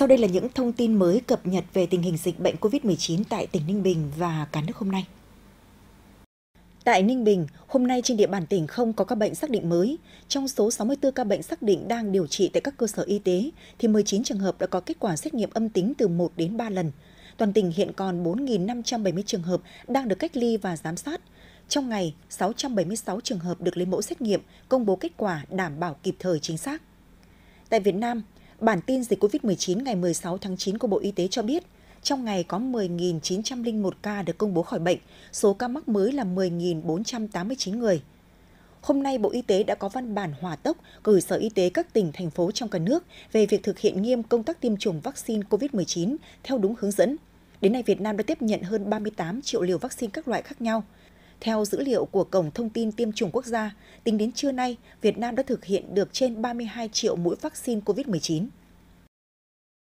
Sau đây là những thông tin mới cập nhật về tình hình dịch bệnh COVID-19 tại tỉnh Ninh Bình và cả nước hôm nay. Tại Ninh Bình, hôm nay trên địa bàn tỉnh không có các bệnh xác định mới. Trong số 64 ca bệnh xác định đang điều trị tại các cơ sở y tế, thì 19 trường hợp đã có kết quả xét nghiệm âm tính từ 1 đến 3 lần. Toàn tỉnh hiện còn 4.570 trường hợp đang được cách ly và giám sát. Trong ngày, 676 trường hợp được lấy mẫu xét nghiệm, công bố kết quả đảm bảo kịp thời chính xác. Tại Việt Nam, Bản tin dịch COVID-19 ngày 16 tháng 9 của Bộ Y tế cho biết, trong ngày có 10.901 ca được công bố khỏi bệnh, số ca mắc mới là 10.489 người. Hôm nay, Bộ Y tế đã có văn bản hỏa tốc gửi Sở Y tế các tỉnh, thành phố trong cả nước về việc thực hiện nghiêm công tác tiêm chủng vaccine COVID-19 theo đúng hướng dẫn. Đến nay, Việt Nam đã tiếp nhận hơn 38 triệu liều vaccine các loại khác nhau. Theo dữ liệu của Cổng Thông tin Tiêm chủng Quốc gia, tính đến trưa nay, Việt Nam đã thực hiện được trên 32 triệu mũi vaccine COVID-19.